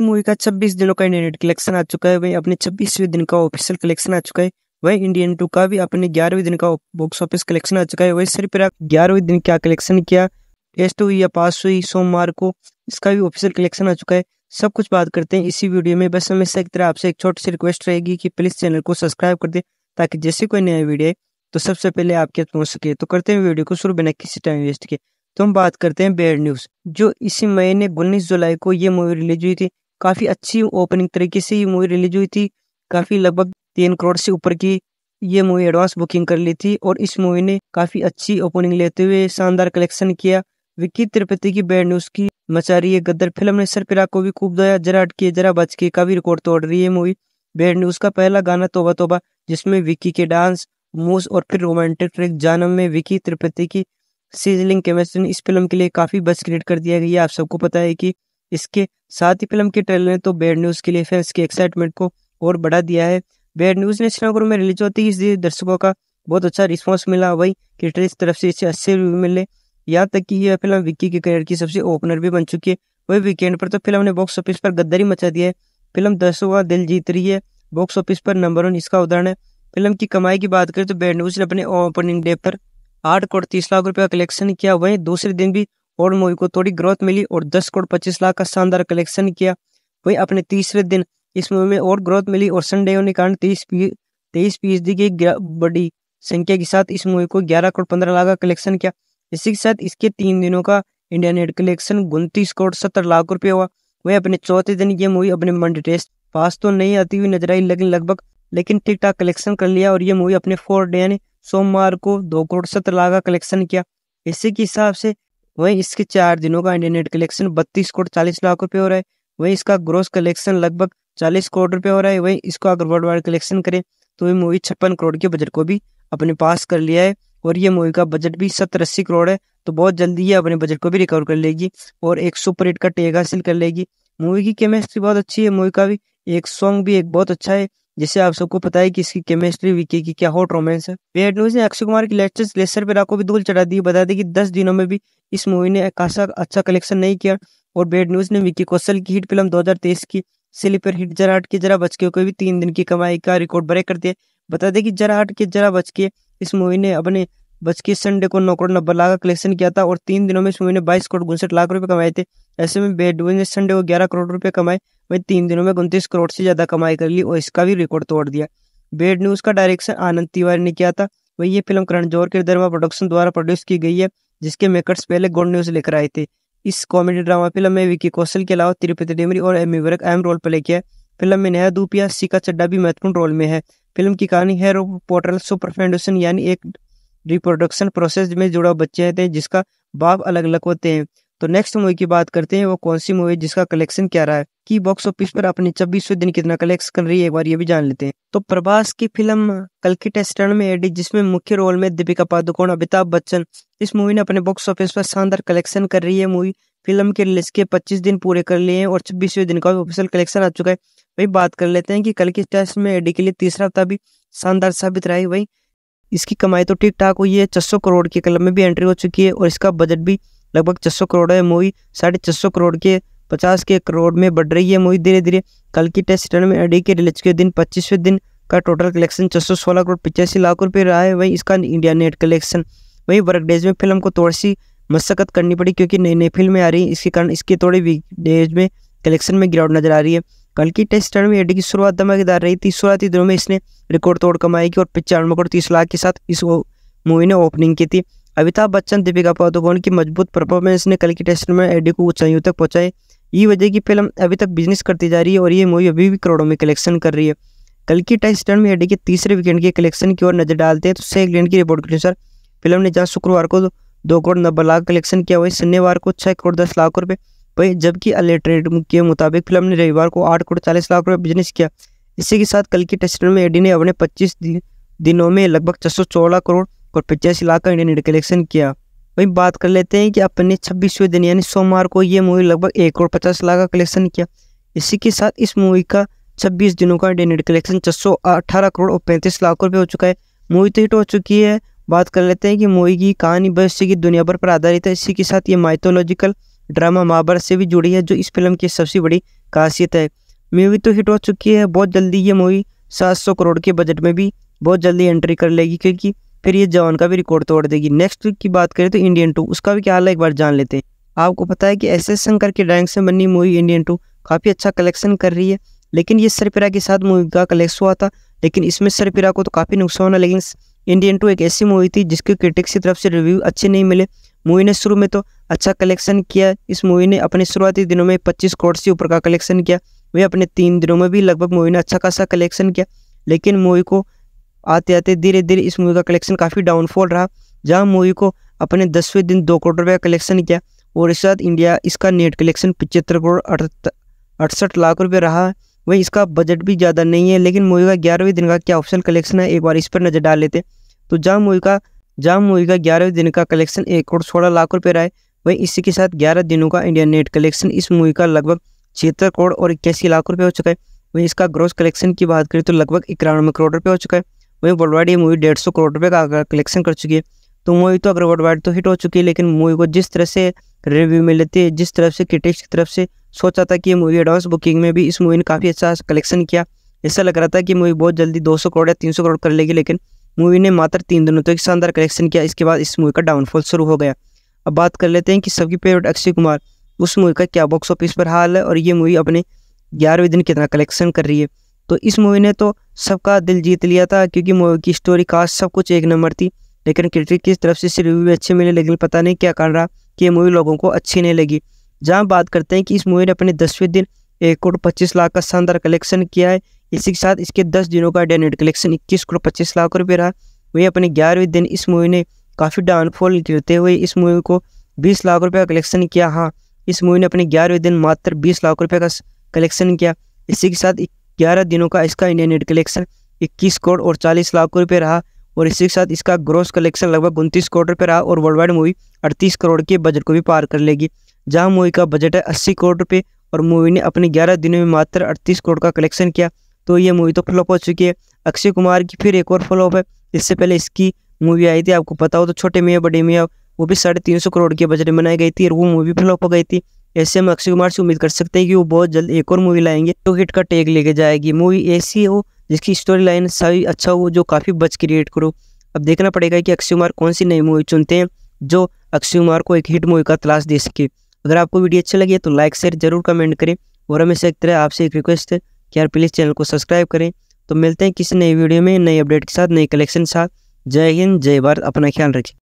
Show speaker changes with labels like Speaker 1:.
Speaker 1: movie का छब्बीस दिनों का इंडियन कलेक्शन आ चुका है वही अपने छब्बीसवें दिन का ऑफिशियल कलेक्शन आ चुका है वही इंडियन टू का भी अपने ग्यारहवें दिन का बॉक्स ऑफिस कलेक्शन आ चुका है वही सर फिर ग्यारहवें दिन क्या कलेक्शन किया टेस्ट हुई या पास हुई सोमवार को इसका भी ऑफिशियल कलेक्शन आ चुका है सब कुछ बात करते हैं इसी वीडियो में बस हमेशा की तरह आपसे एक छोटी सी रिक्वेस्ट रहेगी कि प्लीज़ चैनल को सब्सक्राइब कर दे ताकि जैसे कोई नया वीडियो है तो सबसे पहले आपके पहुंच सके तो करते हैं वीडियो को शुरू बिना किसी टाइम वेस्ट किए तो हम बात करते हैं बेड न्यूज़ जो इसी महीने उन्नीस जुलाई को ये मूवी रिलीज हुई थी काफ़ी अच्छी ओपनिंग तरीके से ये मूवी रिलीज हुई थी काफ़ी लगभग तीन करोड़ से ऊपर की ये मूवी एडवांस बुकिंग कर ली थी और इस मूवी ने काफ़ी अच्छी ओपनिंग लेते हुए शानदार कलेक्शन किया विक्की तिरुपति की बैड न्यूज की मचा रही है गद्दर फिल्म ने सर पिरा को भी खूब दया जरा अटके जरा बच के का भी रिकॉर्ड तोड़ रही है मूवी बैड न्यूज का पहला गाना तोबा तोबा जिसमें विक्की के डांस मूस और फिर रोमांटिक ट्रैक जानम में विक्की तिरुपति की सीजलिंग केमिस्ट्री इस फिल्म के लिए काफ़ी बस क्रिएट कर दिया गया आप सबको पता है की इसके साथ ही फिल्म के ट्रेलर ने तो बैड न्यूज़ के लिए फैंस की एक्साइटमेंट को और बढ़ा दिया है बैड न्यूज़ ने श्रीनगर में रिलीज होती है इसलिए दर्शकों का बहुत अच्छा रिस्पॉन्स मिला वही क्रिएटर्स तरफ से इसे अच्छे रिव्यू मिले यहाँ तक कि यह फिल्म विक्की के करियर की सबसे ओपनर भी बन चुकी है वही वीकेंड पर तो फिल्म ने बॉक्स ऑफिस पर गद्दारी मचा दी है फिल्म दर्शकों का दिल जीत रही है बॉक्स ऑफिस पर नंबर वन इसका उदाहरण है फिल्म की कमाई की बात करें तो बैड न्यूज ने अपने ओपनिंग डे पर आठ करोड़ तीस लाख रुपए का कलेक्शन किया वहीं दूसरे दिन भी और मूवी को थोड़ी ग्रोथ मिली और दस करोड़ पच्चीस लाख का शानदार कलेक्शन किया वहीं अपने तीसरे दिन इस मूवी में और ग्रोथ मिली और संडे होने के कारण तेईस तेईस फीसदी की बड़ी संख्या के साथ इस मूवी को ग्यारह करोड़ पंद्रह लाख का कलेक्शन किया इसी के साथ इसके तीन दिनों का इंडियन नेट कलेक्शन उनतीस करोड़ सत्तर लाख रुपये हुआ वही अपने चौथे दिन ये मूवी अपने मंडी टेस्ट पास तो नहीं आती हुई नजर आई लेकिन लगभग लेकिन ठीक ठाक कलेक्शन कर लिया और ये मूवी अपने फोर डे यानी सोमवार को दो करोड़ सत्तर लाख का कलेक्शन किया इसी के हिसाब से वहीं इसके चार दिनों का इंडिया नेट कलेक्शन बत्तीस करोड़ चालीस लाख रुपए हो रहा है वहीं इसका ग्रोस कलेक्शन लगभग चालीस करोड़ रुपए हो रहा है वहीं इसको अगर वर्ल्ड वाइड कलेक्शन करें तो ये मूवी छप्पन करोड़ के बजट को भी अपने पास कर लिया है और ये मूवी का बजट भी सत्तर अस्सी करोड़ है तो बहुत जल्दी ये अपने बजट को भी रिकवर कर लेगी और एक सुपर हिट का टेग हासिल कर लेगी मूवी की केमिस्ट्री बहुत अच्छी है मूवी का भी एक सॉन्ग भी एक बहुत अच्छा है जिससे आप सबको पता है कि इसकी केमिस्ट्री वीके की क्या हॉट रोमांस है वेट न्यूज ने अक्षय कुमार की लेटेस्ट लेसर पर आंखों भी धूल चढ़ा दी बता दें कि दस दिनों में भी इस मूवी ने खासा अच्छा कलेक्शन नहीं किया और बेड न्यूज ने विकी कौशल की हिट फिल्म दो की स्लीपर हिट जरा हट के जरा बच के भी तीन दिन की कमाई का रिकॉर्ड ब्रेक कर दिया बता दें कि जरा हट के जरा बच के इस मूवी ने अपने बच के संडे को नौ करोड़ नब्बे लाख का कलेक्शन किया था और तीन दिनों में इस मूवी ने बाईस करोड़ उनसठ लाख रुपए कमाए थे ऐसे में बेडविन ने संडे को ग्यारह करोड़ रुपए कमाए वही तीन दिनों में उनतीस करोड़ से ज्यादा कमाई कर ली और इसका भी रिकॉर्ड तोड़ दिया बेड न्यूज का डायरेक्शन आनंद तिवारी ने किया था वही ये फिल्म करण जौहर के दरमा प्रोडक्शन द्वारा प्रोड्यूस की गई है जिसके मेकर्स पहले गुड न्यूज लेकर आए थे इस कॉमेडी ड्रामा फिल्म में विकी कौशल के अलावा तिरुपति डेमरी और एमी वर्क अहम रोल प्ले किया फिल्म में नेहा दूपिया सीका चड्डा भी महत्वपूर्ण रोल में है फिल्म की कहानी है पोर्टल सुपर फाउंडेशन यानी एक रिप्रोडक्शन प्रोसेस में जुड़ा बच्चे हैं जिसका बाप अलग अलग होते हैं तो नेक्स्ट मूवी की बात करते हैं वो कौन सी मूवी जिसका कलेक्शन क्या रहा है की बॉक्स ऑफिस पर अपने छब्बीसवें दिन कितना कलेक्शन कर रही है एक बार ये भी जान लेते हैं तो प्रभास की फिल्म कल की टेस्टर्न में एडी जिसमें मुख्य रोल में दीपिका पादुकोण अमिताभ बच्चन इस मूवी ने अपने बॉक्स ऑफिस पर शानदार कलेक्शन कर रही है मूवी फिल्म के रिलीज के 25 दिन पूरे कर लिए हैं और छब्बीसवें दिन का ऑफिशियल कलेक्शन आ चुका है वही बात कर लेते हैं कि कल की टेस्ट में एडी के लिए तीसरा हफ्ता भी शानदार साबित रहा है वही इसकी कमाई तो ठीक ठाक हुई है छह करोड़ के क्लब में भी एंट्री हो चुकी है और इसका बजट भी लगभग छः करोड़ है मूवी साढ़े छः करोड़ के पचास के करोड़ में बढ़ रही है मूवी धीरे धीरे कल की टेस्ट रन में अडी के रिलीज के दिन पच्चीसवें दिन का टोटल कलेक्शन छः करोड़ पचासी लाख रुपये रहा है वहीं इसका इंडिया नेट कलेक्शन वहीं वर्क डेज में फिल्म को थोड़ी सी मशक्क़त करनी पड़ी क्योंकि नई नई फिल्में आ रही हैं इसके कारण इसके थोड़ी वीक डेज में कलेक्शन में गिरावट नजर आ रही है कल की टेस्ट रन में एडी की शुरुआत धमाकेदार रही थी शुरुआती दिनों में इसने रिकॉर्ड तोड़ कमाई की और पिचानवे करोड़ तीस लाख के साथ इस मूवी ने ओपनिंग की थी अमिताभ बच्चन दीपिका पादुकोण की मजबूत परफॉर्मेंस ने कल की टेस्ट में एडी को ऊंचाइयों तक पहुंचाए ये वजह की फिल्म अभी तक बिजनेस करती जा रही है और ये मूवी अभी भी करोड़ों में कलेक्शन कर रही है कल की टेस्ट में एडी के तीसरे वीकेंड के कलेक्शन की ओर नजर डालते हैं तो से इंग्लैंड की रिपोर्ट के अनुसार फिल्म ने जहाँ शुक्रवार को दो करोड़ नब्बे लाख कलेक्शन किया वही शनिवार को छः करोड़ दस लाख रुपये वही जबकि अलेट्रेड के मुताबिक फिल्म ने रविवार को आठ करोड़ चालीस लाख रुपये बिजनेस किया इसी के साथ कल की टेस्ट में एडी ने अपने पच्चीस दिनों में लगभग छः करोड़ और पचासी लाख का इंडियन कलेक्शन किया वहीं बात कर लेते हैं कि अपने छब्बीसवें दिन यानी सोमवार को ये मूवी लगभग एक करोड़ पचास लाख का कलेक्शन किया इसी के साथ इस मूवी का छब्बीस दिनों का इंडियन कलेक्शन छः सौ अठारह करोड़ और पैंतीस लाख रुपये हो चुका है मूवी तो हिट हो चुकी है बात कर लेते हैं कि मूवी की कहानी भविष्य की दुनिया भर पर आधारित है इसी के साथ ये माइथोलॉजिकल ड्रामा महाभारत से भी जुड़ी है जो इस फिल्म की सबसे बड़ी खासियत है मूवी तो हिट हो चुकी है बहुत जल्दी ये मूवी सात सौ करोड़ के बजट में भी बहुत जल्दी एंट्री कर लेगी क्योंकि फिर ये जवान का भी रिकॉर्ड तोड़ देगी नेक्स्ट वीक की बात करें तो इंडियन टू उसका भी क्या हाल है एक बार जान लेते हैं आपको पता है कि एस एस शंकर के डायरेक्ट से बनी मूवी इंडियन टू काफ़ी अच्छा कलेक्शन कर रही है लेकिन ये सरपिरा के साथ मूवी का कलेक्शन हुआ था लेकिन इसमें सरपिरा को तो काफ़ी नुकसान है लेकिन इंडियन टू एक ऐसी मूवी थी जिसके क्रिटिक्स की तरफ से रिव्यू अच्छे नहीं मिले मूवी ने शुरू में तो अच्छा कलेक्शन किया इस मूवी ने अपने शुरुआती दिनों में पच्चीस करोड़ से ऊपर का कलेक्शन किया वे अपने तीन दिनों में भी लगभग मूवी ने अच्छा खासा कलेक्शन किया लेकिन मूवी को आते आते धीरे धीरे इस मूवी का कलेक्शन काफ़ी डाउनफॉल रहा जहाँ मूवी को अपने दसवें दिन दो करोड़ रुपये का कलेक्शन किया और इसके साथ इंडिया इसका नेट कलेक्शन पचहत्तर करोड़ अड़सठ लाख रुपये रहा है वही इसका बजट भी ज़्यादा नहीं है लेकिन मूवी का ग्यारहवें दिन का क्या ऑप्शन कलेक्शन है एक बार इस पर नज़र डाल लेते तो जाम मूवी का जाम मूवी का ग्यारहवें दिन का कलेक्शन एक करोड़ सोलह लाख रुपये रहा है वहीं इसी के साथ ग्यारह दिनों का इंडिया नेट कलेक्शन इस मूवी का लगभग छिहत्तर करोड़ और इक्यासी लाख रुपये हो चुका है वहीं इसका ग्रोस कलेक्शन की बात करें तो लगभग इक्यानवे करोड़ रुपये हो चुका है वहीं वर्ल्ड वाइड ये मूवी डेढ़ सौ करोड़ रुपये का कलेक्शन कर चुकी है तो मूवी तो अगर वर्ल्ड वाइड तो हिट हो चुकी है लेकिन मूवी को जिस तरह से रिव्यू मिले थे जिस तरफ से क्रिटिक्स की तरफ से सोचा था कि ये मूवी एडवांस बुकिंग में भी इस मूवी ने काफ़ी अच्छा कलेक्शन किया ऐसा लग रहा था कि मूवी बहुत जल्दी 200 करोड़ या 300 करोड़ कर लेगी लेकिन मूवी ने मात्र तीन दिनों तक तो शानदार कलेक्शन किया इसके बाद इस मूवी का डाउनफॉल शुरू हो गया अब बात कर लेते हैं कि सबकी फेवरेट अक्षय कुमार उस मूवी का क्या बॉक्स ऑफिस पर हाल है और ये मूवी अपने ग्यारहवें दिन कितना कलेक्शन कर रही है तो इस मूवी ने तो सबका दिल जीत लिया था क्योंकि मूवी की स्टोरी कास्ट सब कुछ एक नंबर थी लेकिन क्रिटिक की तरफ से रिव्यू भी अच्छे मिले लेकिन पता नहीं क्या कारण रहा कि ये मूवी लोगों को अच्छी नहीं लगी जहाँ बात करते हैं कि इस मूवी ने अपने दसवें दिन एक करोड़ पच्चीस लाख का शानदार कलेक्शन किया है इसी के साथ इसके दस दिनों का डेनेट कलेक्शन इक्कीस करोड़ पच्चीस लाख रुपये रहा वही अपने ग्यारहवें दिन इस मूवी ने काफ़ी डाउनफॉल गिरते हुए इस मूवी को बीस लाख रुपये का कलेक्शन किया हाँ इस मूवी ने अपने ग्यारहवें दिन मात्र बीस लाख रुपये का कलेक्शन किया इसी के साथ ग्यारह दिनों का इसका इंडिया नेट कलेक्शन इक्कीस करोड़ और चालीस लाख रुपये रहा और इसी के साथ इसका ग्रोस कलेक्शन लगभग उनतीस करोड़ रुपये रहा और वर्ल्ड वाइड मूवी अड़तीस करोड़ के बजट को भी पार कर लेगी जहाँ मूवी का बजट है अस्सी करोड़ रुपये और मूवी ने अपने ग्यारह दिनों में मात्र अड़तीस करोड़ का कलेक्शन किया तो ये मूवी तो फ्लॉप हो चुकी है अक्षय कुमार की फिर एक और फ्लॉप है इससे पहले इसकी मूवी आई थी आपको पता हो तो छोटे मियाँ बड़े मियाँ वो भी साढ़े तीन सौ करोड़ के बजट में बनाई गई थी और वो मूवी फ्लॉप हो गई थी ऐसे हम अक्षय कुमार से उम्मीद कर सकते हैं कि वो बहुत जल्द एक और मूवी लाएंगे तो हिट का टेक लेके जाएगी मूवी ऐसी हो जिसकी स्टोरी लाइन सभी अच्छा हो जो काफ़ी बच क्रिएट करो अब देखना पड़ेगा कि अक्षय कुमार कौन सी नई मूवी चुनते हैं जो अक्षय कुमार को एक हिट मूवी का तलाश दे सके अगर आपको वीडियो अच्छी लगी है तो लाइक शेयर जरूर कमेंट करें और हमेशा एक तरह आपसे एक रिक्वेस्ट है कि यार प्लीज़ चैनल को सब्सक्राइब करें तो मिलते हैं किसी नई वीडियो में नई अपडेट के साथ नई कलेक्शन के साथ जय हिंद जय भारत अपना ख्याल रखें